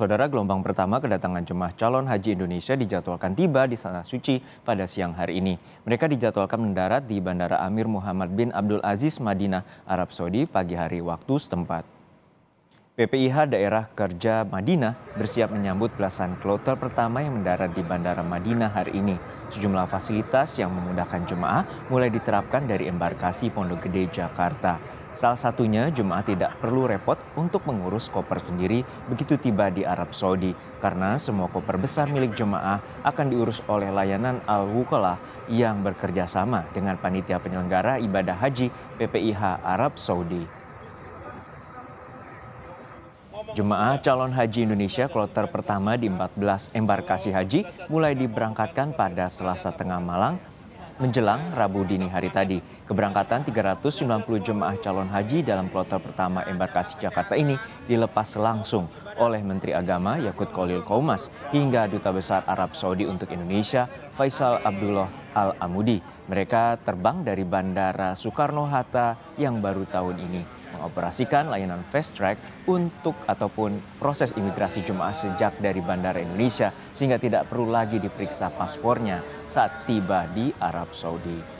Saudara gelombang pertama kedatangan jemaah calon haji Indonesia dijadwalkan tiba di sana Suci pada siang hari ini. Mereka dijadwalkan mendarat di Bandara Amir Muhammad bin Abdul Aziz Madinah, Arab Saudi pagi hari waktu setempat. PPIH Daerah Kerja Madinah bersiap menyambut belasan kloter pertama yang mendarat di Bandara Madinah hari ini. Sejumlah fasilitas yang memudahkan jemaah mulai diterapkan dari embarkasi Pondok Gede, Jakarta. Salah satunya, jemaah tidak perlu repot untuk mengurus koper sendiri begitu tiba di Arab Saudi, karena semua koper besar milik jemaah akan diurus oleh layanan al wukalah yang bekerja sama dengan panitia penyelenggara ibadah haji PPIH Arab Saudi. Jemaah calon haji Indonesia kloter pertama di 14 embarkasi haji mulai diberangkatkan pada Selasa tengah malam menjelang Rabu dini hari tadi. Keberangkatan 390 jemaah calon haji dalam kloter pertama embarkasi Jakarta ini dilepas langsung oleh Menteri Agama Yakut Kolil Koumas hingga Duta Besar Arab Saudi untuk Indonesia Faisal Abdullah Al-Amudi. Mereka terbang dari Bandara Soekarno-Hatta yang baru tahun ini mengoperasikan layanan fast track untuk ataupun proses imigrasi jemaah sejak dari Bandara Indonesia sehingga tidak perlu lagi diperiksa paspornya saat tiba di Arab Saudi.